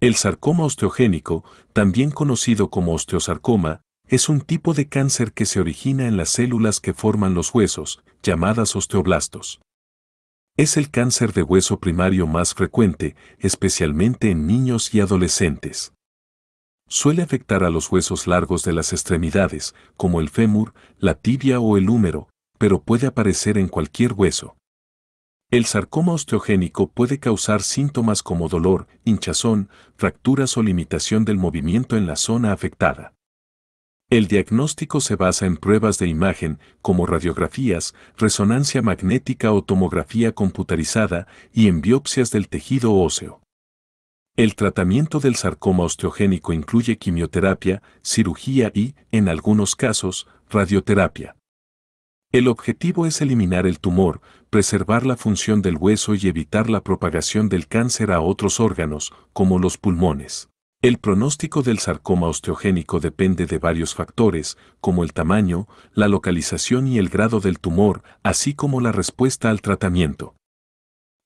El sarcoma osteogénico, también conocido como osteosarcoma, es un tipo de cáncer que se origina en las células que forman los huesos, llamadas osteoblastos. Es el cáncer de hueso primario más frecuente, especialmente en niños y adolescentes. Suele afectar a los huesos largos de las extremidades, como el fémur, la tibia o el húmero, pero puede aparecer en cualquier hueso. El sarcoma osteogénico puede causar síntomas como dolor, hinchazón, fracturas o limitación del movimiento en la zona afectada. El diagnóstico se basa en pruebas de imagen, como radiografías, resonancia magnética o tomografía computarizada, y en biopsias del tejido óseo. El tratamiento del sarcoma osteogénico incluye quimioterapia, cirugía y, en algunos casos, radioterapia. El objetivo es eliminar el tumor, preservar la función del hueso y evitar la propagación del cáncer a otros órganos, como los pulmones. El pronóstico del sarcoma osteogénico depende de varios factores, como el tamaño, la localización y el grado del tumor, así como la respuesta al tratamiento.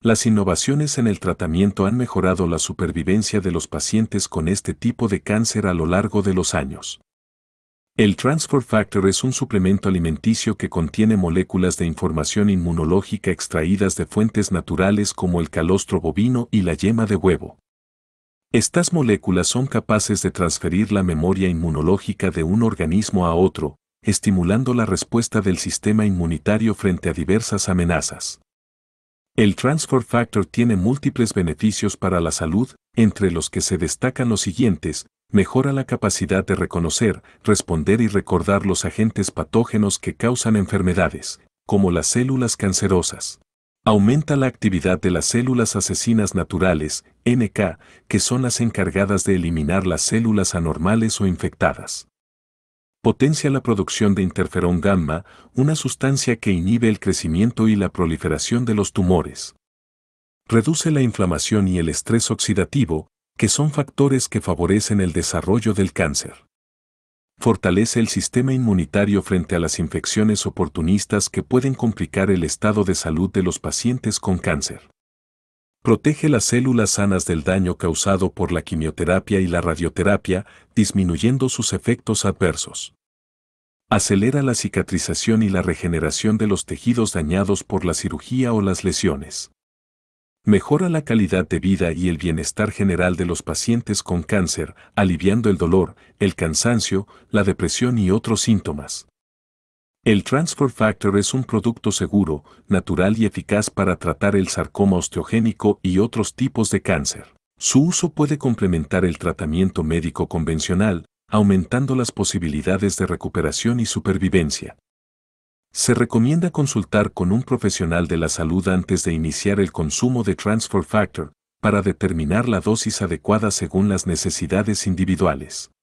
Las innovaciones en el tratamiento han mejorado la supervivencia de los pacientes con este tipo de cáncer a lo largo de los años. El Transfer Factor es un suplemento alimenticio que contiene moléculas de información inmunológica extraídas de fuentes naturales como el calostro bovino y la yema de huevo. Estas moléculas son capaces de transferir la memoria inmunológica de un organismo a otro, estimulando la respuesta del sistema inmunitario frente a diversas amenazas. El Transfer Factor tiene múltiples beneficios para la salud, entre los que se destacan los siguientes, mejora la capacidad de reconocer, responder y recordar los agentes patógenos que causan enfermedades, como las células cancerosas. Aumenta la actividad de las células asesinas naturales, NK, que son las encargadas de eliminar las células anormales o infectadas. Potencia la producción de interferón gamma, una sustancia que inhibe el crecimiento y la proliferación de los tumores. Reduce la inflamación y el estrés oxidativo, que son factores que favorecen el desarrollo del cáncer. Fortalece el sistema inmunitario frente a las infecciones oportunistas que pueden complicar el estado de salud de los pacientes con cáncer. Protege las células sanas del daño causado por la quimioterapia y la radioterapia, disminuyendo sus efectos adversos. Acelera la cicatrización y la regeneración de los tejidos dañados por la cirugía o las lesiones mejora la calidad de vida y el bienestar general de los pacientes con cáncer, aliviando el dolor, el cansancio, la depresión y otros síntomas. El Transfer Factor es un producto seguro, natural y eficaz para tratar el sarcoma osteogénico y otros tipos de cáncer. Su uso puede complementar el tratamiento médico convencional, aumentando las posibilidades de recuperación y supervivencia. Se recomienda consultar con un profesional de la salud antes de iniciar el consumo de Transfer Factor para determinar la dosis adecuada según las necesidades individuales.